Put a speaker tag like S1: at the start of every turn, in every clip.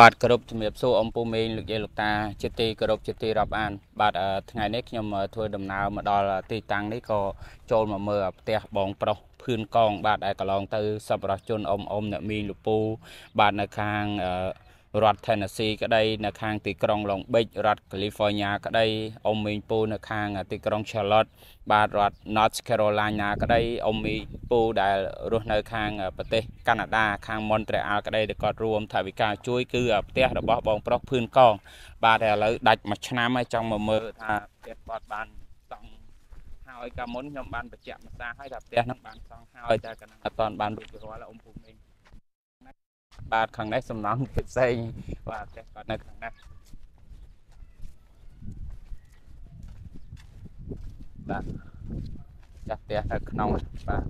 S1: បាទគោរពជំរាបសួរអំពូមេងលោកយាយលោកតាជាទីគោរពជាទីរាប់អានបាទថ្ងៃនេះខ្ញុំធ្វើដំណើរមកដល់ទីតាំងនេះក៏ចូលមកមើលផ្ទះបងប្រុសភឿនកងបាទដែលកន្លងទៅសប្បុរសជនអ៊ំអ៊ំអ្នកមីងលពូបាទនៅខាងរដ្ឋ Tennessee ក្តីនៅខាងទីក្រុង Long Beach រដ្ឋ California ក្តីអ៊ំមីងពូនៅខាងទីក្រុង Charlotte បាទរដ្ឋ North Carolina ក្តីអ៊ំមីងពូដែលរស់នៅខាងប្រទេសកាណាដាខាង Montreal ក្តីដែលគាត់រួមថាវិការជួយគឺផ្ទះរបស់បងប្រុសភឿនកង បាទឥឡូវដាច់មួយឆ្នាំហើយចង់មកមើលថាផ្ទះគាត់បានសង់ហើយកាលមុនខ្ញុំបានបញ្ជាក់ម្សាហើយថាផ្ទះហ្នឹងបានសង់ហើយតែកាលហ្នឹងអត់ទាន់បានរួចរាល់អ៊ំពូមេងបាទខាងនេះសំណងផ្សេងបាទចេះគាត់នៅខាងនេះបាទចាស់ផ្ទះនៅក្នុងបាទ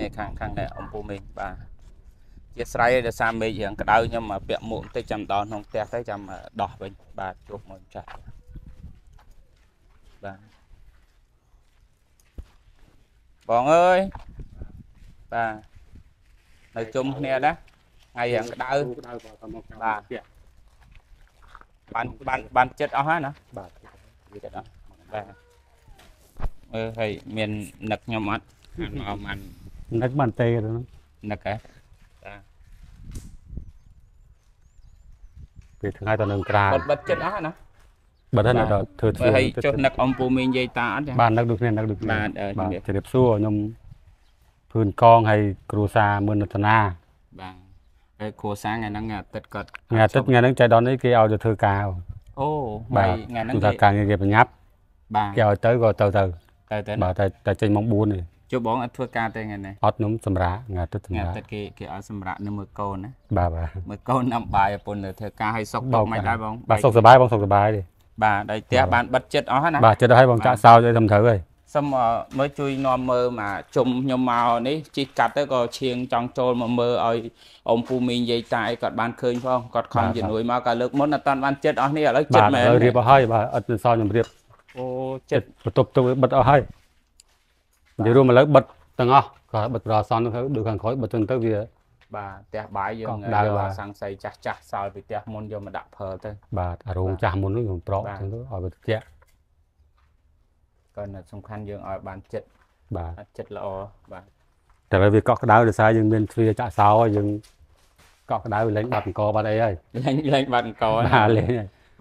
S1: នេះខាងខាងនេះអំពូមេឃបាទជាស្រ័យដោយសារមេឃរៀងក្តៅខ្ញុំពាក់មួកបន្តិចចាំដល់ក្នុងផ្ទះទៅចាំដោះវិញបាទជួបមកចាស់បាទបងអើយបាទនៅជុំគ្នាណាថ្ងៃរាំងក្តៅក្តៅបាទតាមមកបាទបានបានបានចិត្តអស់ហើយណាបាទចិត្តអស់បាទមើលហើយមាននឹកខ្ញុំអត់អមអាន
S2: នឹកបានទេហ្នឹង
S1: នឹកហ៎បាទ
S2: ពេលថ្ងៃតនឹងក
S1: ្រាគាត់បិទចិត្តអស់ហើយណាបាទណាដល់ធ្វើធ្វើហើយចុះនឹកអំពូមីងយាយតាអត់បាទនឹកដូ
S2: ចគ្នានឹកដូចគ្នាបាទជម្រាបសួរខ្ញុំភឿនកងហើយគ្រូសាមើលនតនា
S1: ពេលគ្រួសារថ្ងៃហ្នឹងអាទិត្យគាត់ថ្ងៃអាទិត្យថ
S2: ្ងៃហ្នឹងចៃដននេះគេឲ្យទៅធ្វើការ
S1: អូបាទថ្ងៃហ្នឹងគេការ
S2: ងារគេប្រញាប់បាទគេឲ្យទៅក៏ទៅទៅទៅទៅបាទតែតែចេញមក4ទេ
S1: ជួបបងអត់ធ្វើការទេថ្ងៃនេះ
S2: អត់នំសម្រាប់ថ្ងៃទឹកសម្រាប់ថ្ងៃទឹក
S1: គេគេឲ្យសម្រាប់នឹងមើលកូនណាបាទបាទមើលកូនអំបាយប្រពន្ធនៅធ្វើការឲ្យសុខទុកមិនដែរបងបាទសុខសប្
S2: បាយបងសុខសប្បាយទេ
S1: បាទដល់ផ្ទះបានបិទចិត្តអស់ហើយណាបាទចិត្តអស់ហើយបងចាក់សោចឲ្យធំត្រូវហើយសូមមើលជួយនាំមើលមកជុំខ្ញុំមកនេះជីកកាត់ទៅក៏ឈៀងចង់ចូលមកមើលឲ្យអ៊ំពូមីងនិយាយតែគាត់បានឃើញផងគាត់ខំជំនួយមកក៏លើកមុនអត់តាន់បានចិត្តអស់នេះឥឡូវចិត្តមែនបាទរៀប
S2: អស់ហើយបាទអត់សល់ខ្ញុំរៀបអូចិត្តបន្ទប់ទៅបិទអស់ហើយនិយាយរួមឥឡូវបិទទាំងអស់ក៏បិទប្រអសនទៅដូចខាងក្រោយបិទទាំងទៅវា
S1: បាទផ្ទះបាយយើងយកសាំងសីចាស់ចាស់សល់ពីផ្ទះមុនយកមកដាក់ព្រើទៅបាទអារោងចាស់មុននោះយើងប្រកទៅឲ្យវាត្រជាក់គាត់នៅសំខាន់យើងឲ្យបានចិត្តបាទចិត្តល្អបាទ
S2: តែវាកក់ក្ដៅដោយសារយើងមានទ្វាចាក់សោយើងកក់ក្ដៅលេងបាត់អង្គបាត់អីហើយ
S1: លេងលេងបាត់អង្គបាទលេង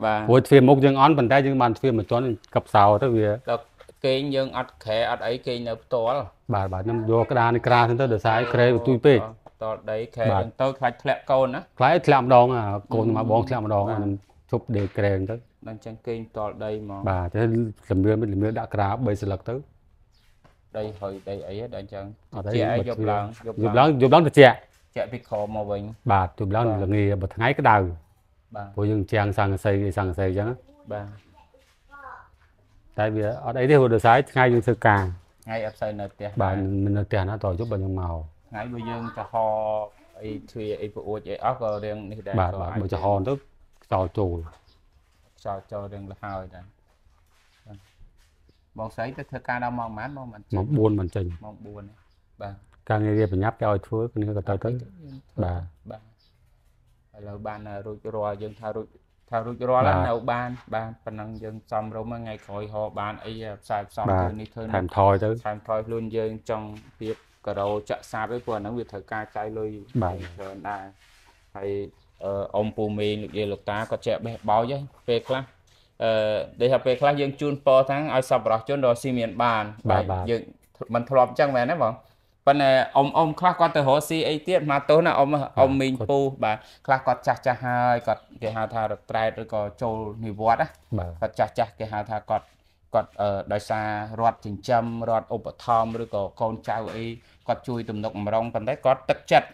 S1: បាទព្រោះ
S2: ទ្វាមុខយើងអន់ប៉ុន្តែយើងបានទ្វាមួយជាន់កັບសោទៅវា
S1: ដល់គេងយើងអត់ក្រែអត់អីគេងនៅផ្ទាល់
S2: បាទបាទខ្ញុំយកក្តារនេះក្រាទៅដោយសារក្រែបន្ទួយពេក
S1: តលដីខែហ្នឹងទៅខ្លាចធ្លាក់កូនណា
S2: ខ្លាចធ្លាក់ម្ដងអាកូនមកបងធ្លាក់ម្ដងខ្ញុំឈប់ដេកក្រែងទៅ
S1: ដល់ចឹងគេងតល់ដីហ្មងបាទ
S2: តែជំរឿនជំរឿនដាក់ក្រា3សន្លឹកទៅ
S1: ដីហុយដីអីដល់ចឹងជាឲ្យយប់ឡើងយប់ឡើងយប់ឡើងត្រជាក់ជាក់ពីក្រមកវិញ
S2: បាទយប់ឡើងល្ងាបើថ្ងៃក្តៅបាទព្រោះយើងចាំងសង្កសីសង្កសីចឹងបាទតែវាអត់អីទេព្រោះដោយសារថ្ងៃយើងធ្វើការ
S1: ថ្ងៃអត់ស្អីនៅផ្ទះបាទ
S2: មិននៅផ្ទះណាតយប់បើយើងមក
S1: ថ្ងៃបើយើងចហអីទ្វាអីប្រួចអីអស់ក៏រឿងនេះដែរបាទបាទបើចហទ
S2: ៅខ្សោចូល
S1: ខ្យល់ចូលរឿងលហើយដែរបងស្រីទៅធ្វើការដល់ម៉ោងប៉ុន្មានម៉ោងមិនចេញម៉ោង4មិនចេញម៉ោង4បាទ
S2: ការងារប្រញាប់គេឲ្យធ្វើគ្នាក៏ទៅទៅបាទបាទ
S1: ឥឡូវបានរួចរាល់យើងថារួចថារួចរាល់នៅបានបានប៉ុណ្ណឹងយើងសំរុំថ្ងៃក្រោយហោបានអីផ្សាយផ្សំទៅនេះធ្វើតាមថយទៅតាមថយខ្លួនយើងចង់ទៀតការ៉ូចាក់សាបឯងព្រោះអាហ្នឹងវាត្រូវការចាយលុយច្រើនដែរហើយអ៊ំពូមេងលោកយាយលោកតាគាត់ចេះបេះបោចហើយពេលខ្លះអឺដូចថាពេលខ្លះយើងជូនពរថាឲ្យសប្បុរសជនដល់ស៊ីមានបាន បាទយើងมันធ្លាប់អញ្ចឹងមែនទេបងប៉ុន្តែអ៊ំអ៊ំខ្លះគាត់ទៅរកស៊ីអីទៀតមកទោសណាអ៊ំអ៊ំមីងពូបាទខ្លះគាត់ចាស់ចាស់ហើយគាត់គេហៅថារត្រែតឬក៏ចូលនិវត្តណាគាត់ចាស់ចាស់គេហៅថាគាត់គាត់ដោយសាររត់ចិញ្ចឹមរត់ឧបត្ថម្ភឬក៏កូនចៅអីគាត់ជួយទំនុកម្រងប៉ុន្តែគាត់ទឹកចិត្ត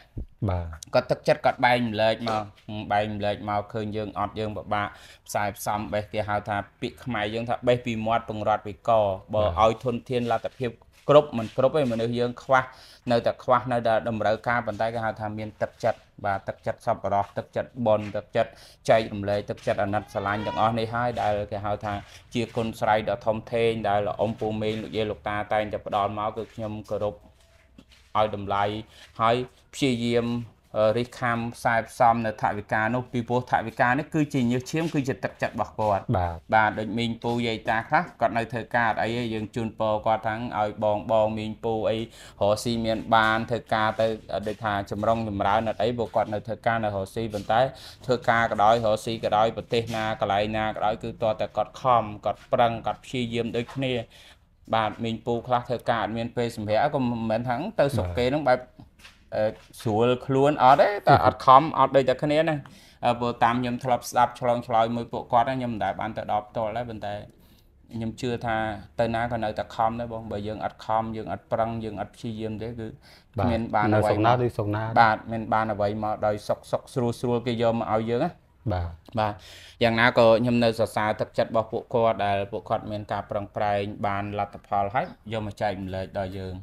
S1: បាទគាត់ទឹកចិត្តគាត់បែងម្លែកមកបែងម្លែកមកឃើញយើងអត់យើងពិបាកផ្សាយផ្សំបេះគេហៅ ថាពាក្យខ្មែរយើងថាបេះពីមាត់ពង្រត់ពីកបើឲ្យធនធានលទ្ធភាពគ្រប់មិនគ្រប់ទេមនុស្សយើងខ្វះនៅតែខ្វះនៅតែតម្រូវការប៉ុន្តែគេហៅថាមានទឹកចិត្តបាទទឹកចិត្តសប្បុរសទឹកចិត្តបនទឹកចិត្តចែករំលែកទឹកចិត្តអាណិតស្រឡាញ់ទាំងអស់នេះហើយដែល គេហៅ ថាជាគុណស្រ័យដ៏ធំធេងដែលលោកអ៊ំពូមេងលោកយាយលោកតាតែងតែផ្ដល់មកគឺខ្ញុំគោរពឲ្យតម្លៃហើយព្យាយាមរិះខាំខ្សែផ្សំនៅ ថវិកានោះពីព្រោះថវិកានេះគឺជាញើសឈាមគឺជាទឹកចិត្តរបស់គាត់ បាទបាទដូចមីងពូយាយតាខ្លះគាត់នៅធ្វើការអីយើងជូនពរគាត់ថាឲ្យបងបងមីងពូអីរស់ស៊ីមានបានធ្វើការទៅដូចថាចម្រុងចម្រើនអត់អីព្រោះគាត់នៅធ្វើការនៅរស់ស៊ីប៉ុន្តែធ្វើការក៏ដោយរស់ស៊ីក៏ដោយប្រទេស ណាកន្លែងណាក៏ដោយគឺតតែគាត់ខំគាត់ប្រឹងគាត់ព្យាយាមដូចគ្នាបាទមីងពូខ្លះធ្វើការអត់មានពេលសម្រាប់ក៏មិនមែនថាទៅស្រុកគេនឹងបែបស្រួលខ្លួនអត់ទេតែអត់ខំអត់ដូចតែគ្នាណាព្រោះតាមខ្ញុំធ្លាប់ស្ដាប់ឆ្លងឆ្លើយមួយពួកគាត់ខ្ញុំមិនដែលបានទៅដល់ផ្ទាល់ដែរប៉ុន្តែខ្ញុំជឿថាទៅណាក៏នៅតែខំដែរបងបើយើង អត់ខំយើងអត់ប្រឹងយើងអត់ព្យាយាមទេគឺគ្មានបានអ្វីណាដូចសុកណាបាទមានបានអ្វីមកដោយសុកសុកស្រួលស្រួលគេយកមកឲ្យយើងណាបាទបាទយ៉ាងណាក៏ខ្ញុំនៅសរសើរទឹកចិត្តរបស់ពួកគាត់ដែលពួកគាត់មានការប្រឹងប្រែងបានលទ្ធផលហើយយកមកចែកម្លែកដល់យើង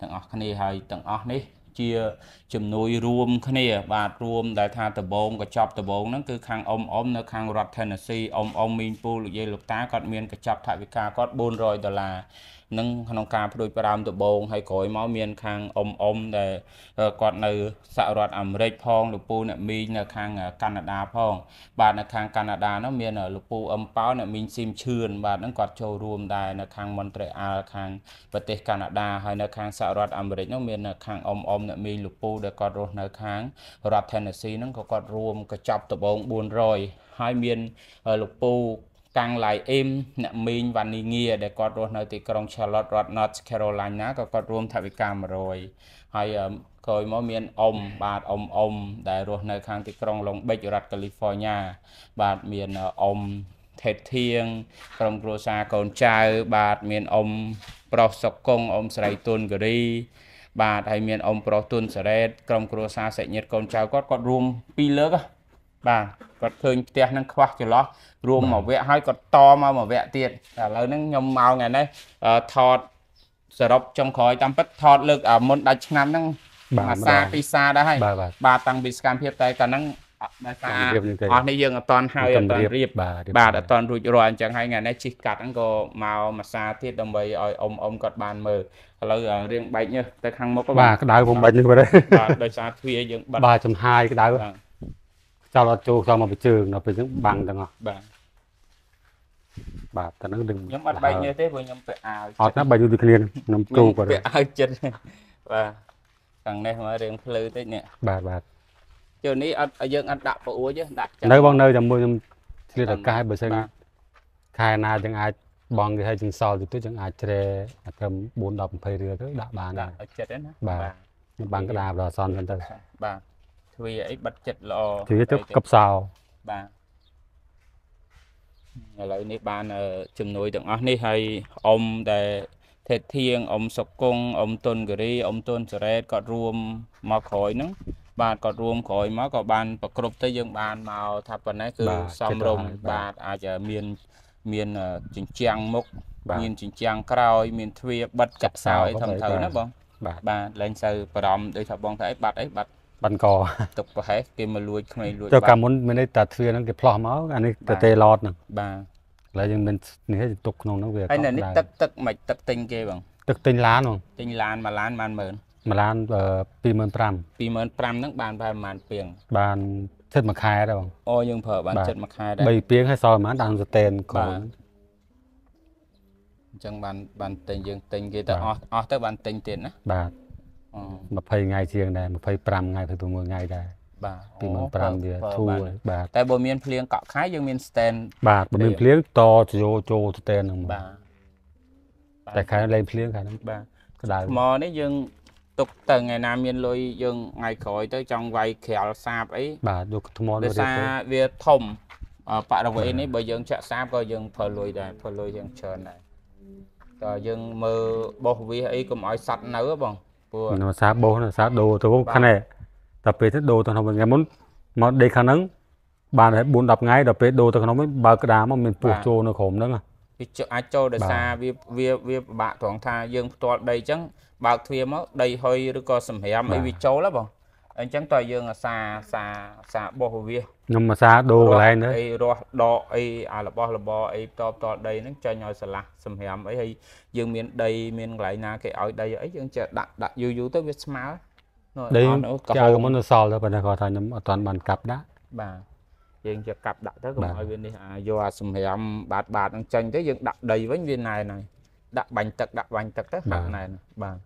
S1: ទាំងអស់គ្នាហើយទាំងអស់នេះ ជាជំនួយរួមគ្នា បាទរួមដែលថាដបងកញ្ចប់ដបងហ្នឹងគឺខាងអ៊ំអ៊ំនៅខាងរដ្ឋ Tennessee អ៊ំអ៊ំមីងពូលោកយាយលោកតាគាត់មានកញ្ចប់ថវិកាគាត់400ដុល្លារនឹងក្នុងការផ្ដួចផ្ដើមដំបូងហើយក្រោយមកមានខាងអ៊ំអ៊ំដែលគាត់នៅសហរដ្ឋអាមេរិកផងលោកពូអ្នកមីងនៅខាងកាណាដាផង បាទនៅខាងកាណាដានោះមានលោកពូអ៊ំប៉ោអ្នកមីងស៊ីមឈឿនបាទនឹងគាត់ចូលរួមដែរនៅខាងមន្ត្រីអាល់ខាងប្រទេសកាណាដាហើយនៅខាងសហរដ្ឋអាមេរិកនោះមាន ខាងអ៊ំអ៊ំអ្នកមីងលោកពូដែលគាត់រស់នៅខាងរដ្ឋ Tennessee នឹងក៏គាត់រួមកញ្ចប់ដបង400ហើយមានលោកពូកាំងឡៃអ៊ីមអ្នកមីងវ៉ានីងាដែលគាត់រស់នៅទីក្រុង Charlotte រដ្ឋ North Carolina ក៏គាត់រួមថវិកា100ហើយក្រោយមកមានអ៊ំបាទអ៊ំអ៊ំដែលរស់នៅខាងទីក្រុង Long Beach រដ្ឋ California បាទមានអ៊ំថេតធៀងក្រុមគ្រួសារកូនចៅ បាទមានអ៊ំប្រុសសុកកុងអ៊ំស្រីទុនកូរីបាទហើយមានអ៊ំប្រុសទុនសារ៉េតក្រុមគ្រួសារសេចញាតកូនចៅគាត់គាត់រួមពីរលើកបាទគាត់ឃើញផ្ទះហ្នឹងខ្វះចន្លោះរួមមកវគ្គហើយគាត់តមកមួយវគ្គទៀតឥឡូវហ្នឹងខ្ញុំមកថ្ងៃនេះថតសរុបចុងក្រោយតាមពិតថតលើកមុនដាច់ឆ្នាំហ្នឹងអាសាពីសាដែរហើយបាទតាំងពីសកម្មភាពតែកាលហ្នឹងដោយសារអស់នេះយើងអត់តន់ហើយអត់តន់រៀបបាទអត់តន់រួចរាល់អញ្ចឹងហើយថ្ងៃនេះជីកកាត់ហ្នឹងក៏មកមួយសាទៀតដើម្បីឲ្យអ៊ំអ៊ំគាត់បានមើលឥឡូវរៀងបែកញើសទៅខាងមុខបាទក្តៅពុំបែកញើសប
S2: ាទដោ
S1: យសារទ្វារយើងបាត់បាទចំហាយក្តៅបាទ
S2: ខ្យល់អត់ចូលខ្យល់មកពីជើងដល់ពេលហ្នឹងបាំងទាំងអស់បាទបាទតែនឹងនឹងខ្ញុំអត់បែកនេះទ
S1: េព្រោះខ្ញុំពាក់អាវអត់ណាបែកដូចគ្នាខ្ញុំគ្រូបាទពាក់អាវចិត្តបាទខាងនេះមករឿងភ្លឺតិចនេះបាទបាទជើនេះអត់យើងអត់ដាក់ប្រអួយដាក់នៅបងនៅត
S2: ែមួយខ្ញុំឆ្លៀតឱកាសបើសិនខែណាចឹងអាចបងគេឲ្យចឹងសល់តិចទៅចឹងអាចជ្រែអាត្រឹម4 10 20រៀលទៅដាក់បានដាក់ចិត្តណាបាទខ្ញុំបានក្តារដល់អសនហ្នឹងទៅ
S1: បាទទ្វារអីបិទចិត្តល្អទ្វារទៅកັບសោបាទឥឡូវនេះបានជំនួយទាំងអស់នេះហើយអ៊ំដែលថេតធៀងអ៊ំសុកគង់អ៊ំតុនកេរីអ៊ំតុនសារ៉េតគាត់រួមមកក្រោយហ្នឹងបាទគាត់រួមក្រោយមកក៏បានប្រគ្រប់ទៅយើងបានមកថាប៉ុណ្ណេះគឺសំរុំបាទអាចមានមានជញ្ជាំងមុខមានជញ្ជាំងក្រោយមានទ្វារបិទកាត់សោយធំធៅណាបងបាទបាទឡើងទៅបារម្ភដូចថាបងថាអីបាត់អីបាត់បានកទុកប្រហែលគេមកលួចក្មេងលួចទៅកាលមុ
S2: នមានតែទ្វារហ្នឹងគេផ្លោះមកអានេះតែទេឡອດហ្នឹងបាទឥឡូវយើងមាននេះទុកក្នុងហ្នឹងវាហើយនេះទឹក
S1: ទឹកមិនទឹកទិញគេបង
S2: ទឹកទិញឡានបង
S1: ទិញឡានមួយឡានបាន10000មួ
S2: យឡាន25000
S1: 25000ហ្នឹងបានប្រហែលពីង
S2: បានចិត្តមួយខែដែរបង
S1: អូយើងប្រើបានចិត្តមួយខែដែរ3ពីងហើយសល់ប្រហែលដាក់ស្តេនក្រោយអញ្ចឹងបានបានទិញយើងទិញគេទៅអស់អស់ទៅបានទិញទៀតណាបាទ20
S2: ថ្ងៃជាងដែរ25ថ្ងៃទៅ6ថ្ងៃដែរ
S1: បាទ25000វាធូរបាទតែបើមានភ្លៀងកក់ខែយើងមាន stand បាទបើមានភ្ល
S2: ៀងតយោចូល stand ហ្នឹងបាទតែខែលេងភ្លៀងខែហ្នឹងបាទក្តៅថ្ម
S1: នេះយើងទុកទៅថ្ងៃណាមានលុយយើងថ្ងៃក្រោយទៅចង់វាយក្រាលសាបអី
S2: បាទយកថ្មនេះទៅសារ
S1: វាធំបរិវេណនេះបើយើងចាក់សាបក៏យើងប្រើលុយដែរប្រើលុយយើងច្រើនដែរតើយើងមើលបោះវាអីកុំឲ្យសັດនៅបង nó
S2: xá bố nó xá đồ tôi cũng khăn này tập về thế đồ tôi không ngày muốn mà đây khả năng bàn đấy bốn đập ngay tập về đồ tôi không biết bà cái đá mà mình phủ trô nó khổm nữa à
S1: វាអាចចូលដោយសារវាវាវាពិបាកត្រង់ថាយើងផ្ទាល់ដីអញ្ចឹងបើកទ្វារមកដីហុយឬក៏សម្រាមអីវាចូលហ៎បងអញ្ចឹងតើយើងអាសាសាសាបោះវាខ្ញុំភ
S2: ាសាដូរកន្លែងទៅអី
S1: រស់ដកអីអារបស់របរអីតបតដីហ្នឹងចាញ់ឲ្យស្រឡះសម្រាមអីហើយយើងមានដីមានកន្លែងណាគេឲ្យដីអីយើងចេះដាក់ដាក់យូរយូរទៅវាស្មើដីចៅមុន
S2: ទៅសល់ទៅប៉ុន្តែគាត់ថាខ្ញុំអត់ទាន់បានកាប់ដាក់
S1: បាទយើងជាកាប់ដាក់ទៅកុំឲ្យវានេះអាយកអាសម្រាមបាតបាតហ្នឹងចាញ់ទៅយើងដាក់ដីវិញវាណែនហើយដាក់បាញ់ទឹកដាក់បាញ់ទឹកទៅហាក់ណែនបាទ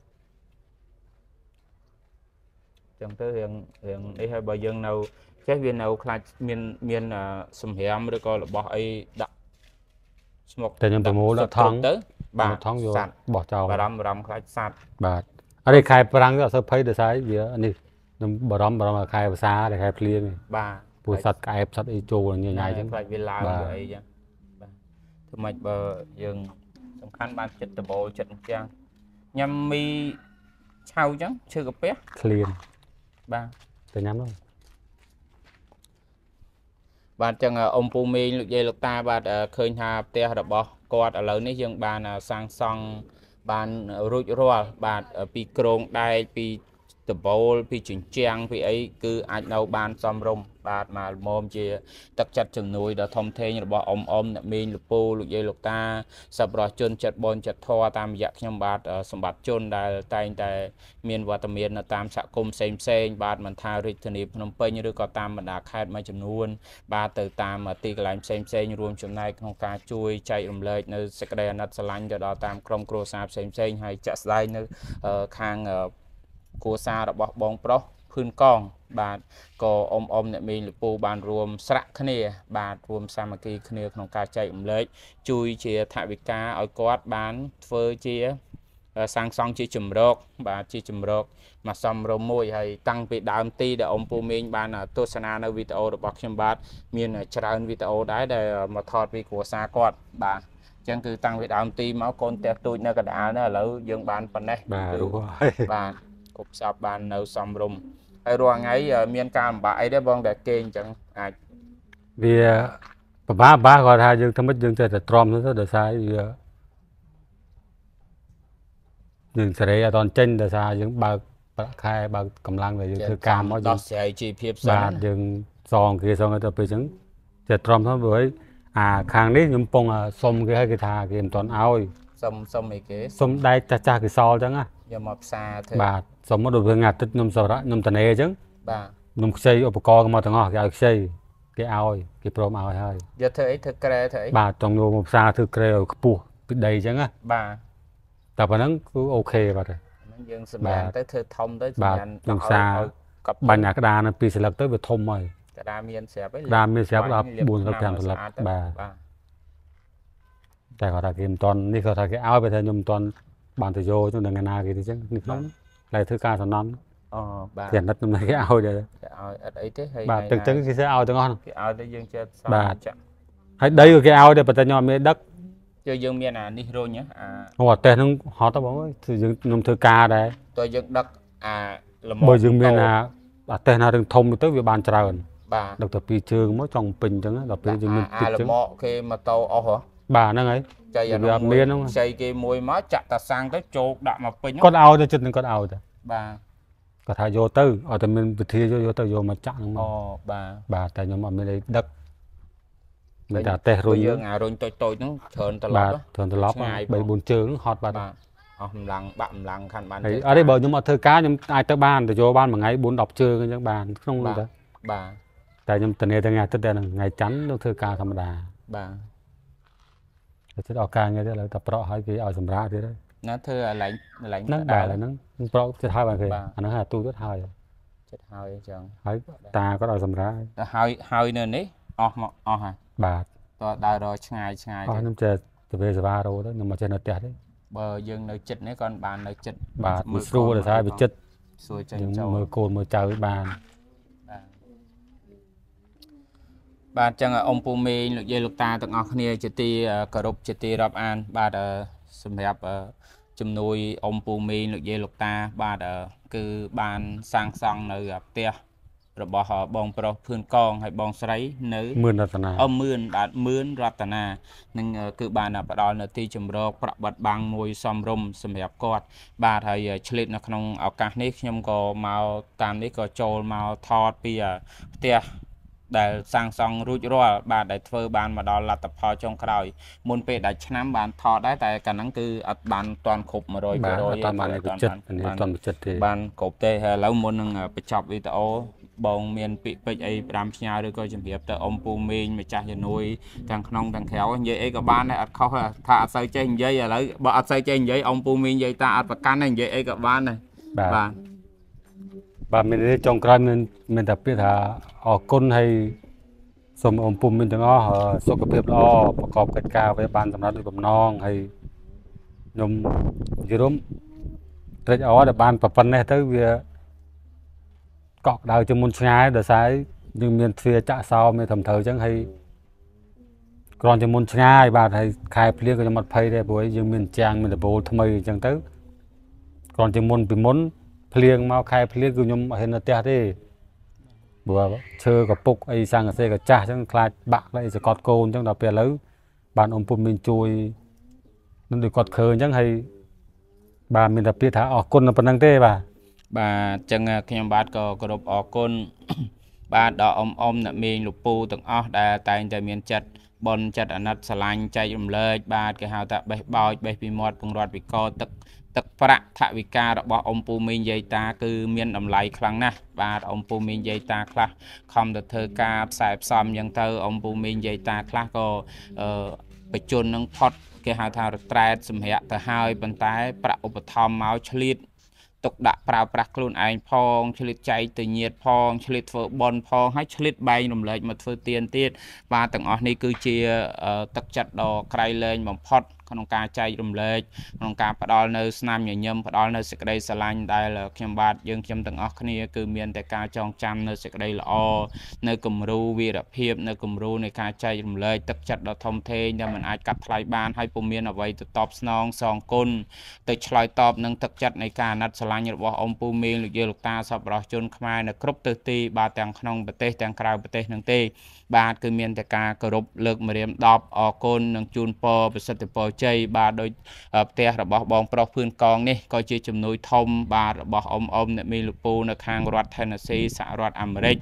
S1: ចឹងទៅរឿងរឿងនេះហើយបើយើងនៅចេះវានៅខ្លាចមានមានសម្រាមឬក៏របស់អីដាក់ស្មុកតែខ្ញុំប្រមូលដល់ថងទៅបាទថងយកបោះចោលបារម្ភបារម្ភខ្លាចសត្វ
S2: បាទអរិខែប្រាំងទៅអត់សូវភ័យដោយសារវានេះខ្ញុំបារម្ភបារម្ភខែវសាខែភ្លៀងបាទពួកសត្វក្អែបសត្វអីចូលញញ៉ៃចឹងខ្លាចវាឡើងឬអី
S1: ចឹងបាទធ្វើម៉េចបើយើងសំខាន់បានចិត្តដបូលចិត្តចឹងញ៉ាំមីឆៅចឹងឈើកាពះឃ្លានបាទទៅញ៉ាំនោះបាទអញ្ចឹងអ៊ំពូមីងលោកយាយលោកតាបាទឃើញថាផ្ទះរបស់គាត់ឥឡូវនេះយើងបានសាងសង់បានរួចរាល់បាទពីក្រងដែកពីដបូលពីជញ្ជាំងពីអីគឺអាចនៅបានសំរុំបាទមកមុំជាទឹកចិត្តជំនួយដល់ធំធេង របស់អ៊ំអ៊ំអ្នកមីងលពូលោកយាយលោកតាសប្បុរសជនចិត្តបនចិត្តធរតាមរយៈខ្ញុំបាទសម្បត្តិជនដែលតែងតែមានវត្តមាននៅតាមសហគមន៍ផ្សេងផ្សេងបាទមិនថារាជធានីភ្នំពេញឬក៏តាមបណ្ដាខេត្តមួយចំនួនបាទទៅតាមទីកន្លែងផ្សេងផ្សេងរួមចំណែកក្នុងការជួយចែករំលែកនៅសេចក្តីអាណិតស្រឡាញ់ទៅដល់តាមក្រុមគ្រួសារផ្សេងផ្សេង ហើយចាក់ស្ដែងនៅខាងគ្រួសាររបស់បងប្រុសភឿនកងបាទក៏អ៊ំអ៊ំអ្នកមីងលពូបានរួមស្រាក់គ្នា បាទរួមសាមគ្គីគ្នាក្នុងការចែករំលែកជួយជាថវិកាឲ្យគាត់បានធ្វើជាសាងសង់ជាជំរកបាទជាជំរកមកសំរុំមួយហើយតាំងពីដើមទីដែលអ៊ំពូមីងបានទស្សនានៅវីដេអូរបស់ខ្ញុំបាទមាន ច្រើនវីដេអូដែរដែលមកថតពីគ្រួសារគាត់បាទចឹងគឺតាំងពីដើមទីមកកូនផ្ទះទូចនៅកណ្ដាលហ្នឹងឥឡូវយើងបានប៉ុណ្ណេះបាទរួចបាទប់ខ្ចប់បាននៅសំរុំហើយរាល់ថ្ងៃមានការលំបាកអីដែរបងតែគេអញ្ចឹងអាច
S2: វាពិបាកបាក់គាត់ថាយើងធ្វើមិនយើងតែតែទ្រាំទៅដោយសារវាយើងសេរីអត់តចេញដោយសារយើងបើកប្រាក់ខែបើកកម្លាំងដែលយើងធ្វើការមកដោះស្រាយជីវភាពសិនបាទយើងសងគេសងទៅពេលអញ្ចឹងតែទ្រាំទៅព្រោះអាខាងនេះខ្ញុំពងសុំគេឲ្យគេថាគេមិនតន់ឲ្យ
S1: សុំសុំអីគេសុំ
S2: ដែកចាស់ចាស់គេសល់អញ្ចឹងណាយ
S1: កមកផ្សារធ្វើបាទ
S2: សមុទ្រដូចថ្ងៃអាទិត្យនំសារ៉ានំតនេអញ្ចឹងបាទនំខ្ចីឧបករណ៍មកទាំងអស់គេឲ្យខ្ចីគេឲ្យគេព្រមឲ្យហើយ
S1: យកធ្វើអីធ្វើក្រែធ្វើអីបាទ
S2: ចង់យកមកផ្សារធ្វើក្រែឲ្យខ្ពស់ពីដីអញ្ចឹងណាបាទតែប៉ុណ្ណឹងគឺអូខេបាទហ្ន
S1: ឹងយើងសម្រាប់ទៅធ្វើធំទៅសម្រាប់ទៅផ្សារ
S2: កប់បាញ់អាក្តារនឹងពីរស្លឹកទៅវាធំហើយ
S1: ក្តារមានស្រាប់អីក្តារមានស្រាប់ដល់4ស្លឹក5ស្លឹកបាទ
S2: តែគាត់ថាគេមិនតន់នេះគាត់ថាគេឲ្យបើថាខ្ញុំមិនតន់បានទៅយកទៅដល់ថ្ងៃណាគេទេអញ្ចឹងនេះខ្ញុំដែលធ្វើការសំណំ
S1: អូបាទអាណិតនឹងគេឲ្យគេឲ្យអត់អីទេហើយបាទទឹកទឹកគេធ្វើឲ្យទាំងអស់គេឲ្យតែយើងចេះសល់ចាក់
S2: ហើយដីក៏គេឲ្យដែរប៉ុន្តែខ្ញុំអត់មានដឹក
S1: គឺយើងមានអានេះរុញអា
S2: អូប្រទេសហ្នឹងហត់ទៅបងអើយគឺយើងខ្ញុំធ្វើការដែរ
S1: តើយើងដឹកអាល្មមបើយើងមានអា
S2: ប្រទេសណារឿងធំទៅវាបានច្រើនបាទដឹកទៅពីរជើងមកចង់ពេញអញ្ចឹងដល់ពេលយើងមានពីរជើងអាល្មម
S1: គេម៉ូតូអស់ហ៎បាទហ្នឹងហើយចៃអានោះមានហ្នឹងចៃគេមួយមកចាក់តាសាំងទៅជោកដាក់មកពេញគាត់ឲ្
S2: យទៅចិត្តនឹងគាត់ឲ្យទៅបាទគាត់ថាយកទៅឲ្យតែមានវិធីយកយកទៅយកមកចាក់ហ្នឹងអូបាទបាទតែខ្ញុំអត់មានអីដឹកមានតែតេះរុញយើង
S1: អារុញតូចតូចហ្នឹងច្រើនត្រឡប់បាទច្រើនត្រឡប់3
S2: 4ជើងហត់បាទ
S1: អស់កម្លាំងបាក់កម្លាំងខាន់បានទេអត់ទេបើខ
S2: ្ញុំអត់ធ្វើការខ្ញុំអាចទៅបានទៅយកបានមួយថ្ងៃ4 10ជើងអញ្ចឹងបានក្នុងនោះទៅបាទតែខ្ញុំតនេទាំងថ្ងៃអាទិត្យតែថ្ងៃច័ន្ទនៅធ្វើការធម្មតាបាទចិត្តអស់ការងារទៀតឥឡូវតែប្រក់ហើយគេឲ្យសម្រាកទៀតហើយ
S1: ណាធ្វើកន្លែងកន្លែងហ្នឹងដែរហ្ន
S2: ឹងប្រក់ចិត្តហើយបានគេអាហ្នឹងហាទូទៀតហើយ
S1: ចិត្តហើយអញ្ចឹង
S2: ហើយតាគាត់ឲ្យសម្រាក
S1: ហើយហើយនៅនេះអស់មកអស់ហ่ะបាទតើដើររឆ្ងាយឆ្ងាយអស់ខ្ញ
S2: ុំចេះទៅវាសេវារោទៅខ្ញុំមកចេះនៅផ្ទះទេ
S1: បើយើងនៅចិត្តនេះគាត់បាននៅចិត្តបាទស្រួលដោយសារវាចិត្តស្រួលចេញចូល
S2: មើលកូនមើលចៅបាន
S1: បាទអញ្ចឹងអ៊ំពូមេងលោកយាយលោកតាទាំងអស់គ្នាជាទីគោរពជាទីរាប់អានបាទសម្រាប់ជំនួយអ៊ំពូមេងលោកយាយលោកតាបាទគឺបានសាងសង់នៅផ្ទះរបស់បង ប្រុសភឿនកង ហើយបងស្រីនៅមឿនរតនាអមឿនបាទមឿនរតនានឹងគឺបានផ្ដល់នៅទីជំរកប្របាត់បាំងមួយសំរុំសម្រាប់គាត់បាទហើយឆ្លៀតនៅក្នុងឱកាសនេះខ្ញុំក៏មកតាមនេះក៏ចូលមកថតពីផ្ទះដែលសាងសង់រួចរាល់បាទដែលធ្វើបានមកដល់លទ្ធផលចុងក្រោយមុនពេលដែលឆ្នាំបានថតដែរតែកាលហ្នឹងគឺអត់បានតាន់គ្រប់100%បាទអត់បានបច្ចិតនេះតាន់បច្ចិតទេបានគ្រប់ទេហើយឥឡូវមុននឹងបញ្ចប់វីដេអូបងមានពាក្យពេចអីប្រាំផ្ញើឬក៏ជំរាបទៅអ៊ំពូមេងម្ចាស់ជំនួយទាំងក្នុងទាំងក្រៅនិយាយអីក៏បានដែរអត់ខុសថាអត់សូវចេះនិយាយឥឡូវបើអត់សូវចេះនិយាយអ៊ំពូមេងនិយាយតាអត់ប្រកាន់ដែរនិយាយអីក៏បានដែរបា
S2: ទបាទមានន័យចុងក្រោយមានមានតែពាក្យថាអរគុណហើយសូមអំពុំមានទាំងអស់សុខភាពល្អប្រកបកិច្ចការវាបានសម្រាប់ដូចបំណងហើយខ្ញុំនិយាយរួមត្រេកអរដែលបានប្រពន្ធនេះទៅវាកក់ក្ដៅជាមុនឆ្ងាយដោយសារយើងមានទ្វាចាក់សោមានត្រឹមត្រូវអញ្ចឹងហើយក្រាន់ជាមុនឆ្ងាយបាទហើយខែភ្លៀងក៏ខ្ញុំអត់ភ័យដែរព្រោះយើងមានចាំងមានដបូលថ្មីអញ្ចឹងទៅ ក្រាន់ជាមុនពីមុនភ្លៀងមកខែភ្លៀងគឺខ្ញុំអត់ហ៊ាននៅផ្ទះទេព្រោះឈើកពុកអីសង្កសេកចាស់អញ្ចឹងខ្លាចបាក់អីសកតកូនអញ្ចឹងដល់ពេលឥឡូវបានអ៊ំពុំមានជួយនឹងដូចគាត់ឃើញអញ្ចឹងហើយបាទមានតែពាក្យថាអរគុណប៉ុណ្ណឹងទេបាទ
S1: បាទអញ្ចឹងខ្ញុំបាទក៏គោរពអរគុណបាទដល់អ៊ំអ៊ំអ្នកមេងលោកពូទាំងអស់ដែលតែងតែមានចិត្តបនចិត្តអាណិតស្រឡាញ់ចែករំលែកបាទគេហៅថាបេះបោចបេះពីមាត់ពងរត់ពីកោទឹកទឹកប្រាក់ថវិការបស់អ៊ំពូមីងយាយតា គឺមានតម្លៃខ្លាំងណាស់បាទអ៊ំពូមីងយាយតាខ្លះខំទៅធ្វើការផ្សែផ្សំអញ្ចឹងទៅអ៊ំពូមីងយាយតាខ្លះក៏បញ្ជននឹងផុតគេហៅថារត្រែតសម្រាប់ទៅហើយប៉ុន្តែ ប្រាក់ឧបត្ថម្ភមកឆ្លៀតទុកដាក់ប្រើប្រាស់ខ្លួនឯងផងឆ្លៀតចែកទៅញាត ផងឆ្លៀតធ្វើបនផងហើយឆ្លៀតបែងរំលែកមកធ្វើទៀនទៀតបាទទាំងអស់នេះគឺជាទឹកចិត្តដ៏ក្រៃលែងបំផុតក្នុងការចែករំលែកក្នុងការផ្ដល់នៅស្នាមញញឹមផ្ដល់នៅសេចក្តីស្រឡាញ់ដែលខ្ញុំបាទយើងខ្ញុំទាំងអស់គ្នាគឺមានតែការចងចាំនៅសេចក្តីល្អនៅគំរូវីរភាព នៅគំរូនៃការចែករំលែកទឹកចិត្តដ៏ធំធេងដែលមិនអាចកាត់ថ្លៃបានហើយពុំមានអ្វីទៅតបស្នងសងគុណទៅឆ្លើយតបនឹងទឹកចិត្តនៃការអាណិតស្រឡាញ់របស់អ៊ំពូមីងលោកយាយលោកតាសប្បុរសជនខ្មែរនៅគ្រប់ទិសទីបាទទាំងក្នុងប្រទេស ទាំងក្រៅប្រទេសនឹងទេបាទគឺមានតែការគោរពលើកម្រាម10អរគុណនិងជូនពរប្រសិទ្ធពរជ័យបាទដោយផ្ទះរបស់បងប្រុសភឿនកងនេះក៏ជាជំនួយ ធំបាទរបស់អ៊ំអ៊ំអ្នកមីលពូនៅខាងរដ្ឋ Tennessee សហរដ្ឋអាមេរិក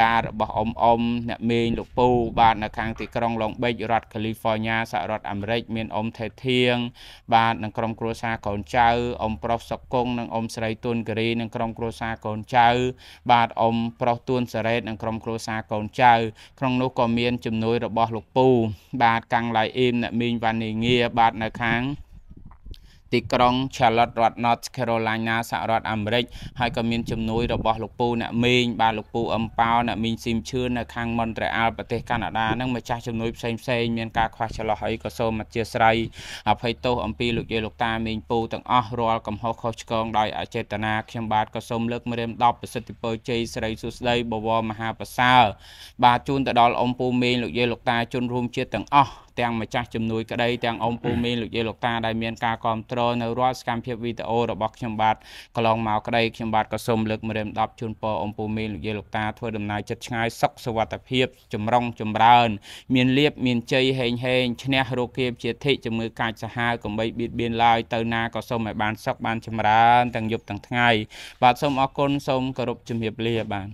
S1: បាទរបស់អ៊ំអ៊ំអ្នកមីងលោកពូបាទនៅខាងទីក្រុង Long Beach រដ្ឋ California សហរដ្ឋអាមេរិកមានអ៊ំថេធៀងបាទនិងក្រុមគ្រួសារកូនចៅអ៊ំប្រុសសុកគង់និងអ៊ំស្រីទួនកេរីនិងក្រុមគ្រួសារកូនចៅបាទអ៊ំប្រុសទួនសារ៉េតនិងក្រុមគ្រួសារកូនចៅ ក្នុងនោះក៏មានជំនួយរបស់លោកពូបាទកាំងឡៃអ៊ីមអ្នកមីងវ៉ានីងាបាបាទនៅខាងទីក្រុង Charlotte រដ្ឋ North Carolina សហរដ្ឋអាមេរិកហើយក៏មានជំនួយរបស់លោកពូអ្នកមីងបាទលោកពូអឹមប៉ោអ្នកមីងស៊ីមឈឿននៅខាង Montreal ប្រទេសកាណាដានឹងម្ចាស់ជំនួយផ្សេងផ្សេងមានការខ្វះចន្លោះអីក៏សូមអធិស្ឋានអភ័យទោសអំពីលោកយាយលោកតាមីងពូទាំងអស់រាល់កំហុសខុសឆ្គងដោយអចេតនាខ្ញុំបាទក៏សូមលើកម្រាមដប់ប្រសិទ្ធពរជ័យសិរីសួស្តីបវរមហាប្រសើរបាទជូនទៅដល់អ៊ំពូមីងលោកយាយលោកតា ជនរួមជាតិទាំងអស់ទាំងម្ចាស់ជំនួយក្តីទាំងអ៊ំពូមីងលោកយាយលោកតាដែលមានការគ្រប់គ្រងនៅរាល់សកម្មភាព វីដេអូរបស់ខ្ញុំបាទកន្លងមកក្តីខ្ញុំបាទក៏សូមលើកម្រាម10ជូនពរអ៊ំពូមីងលោកយាយលោកតាធ្វើដំណើរចិត្តឆ្ងាយសុខសុវត្ថិភាពចម្រុងចម្រើនមានលៀបមានជ័យហេងហេងឈ្នះរោគគៀបជាធិជំងឺកាចសាហាវកំបីបៀតបៀនឡើយទៅណាក៏សូមឲ្យបានសុខបាន ចម្រើនទាំងយប់ទាំងថ្ងៃ បាទសូមអរគុណសូមគោរពជំរាបលាបាទ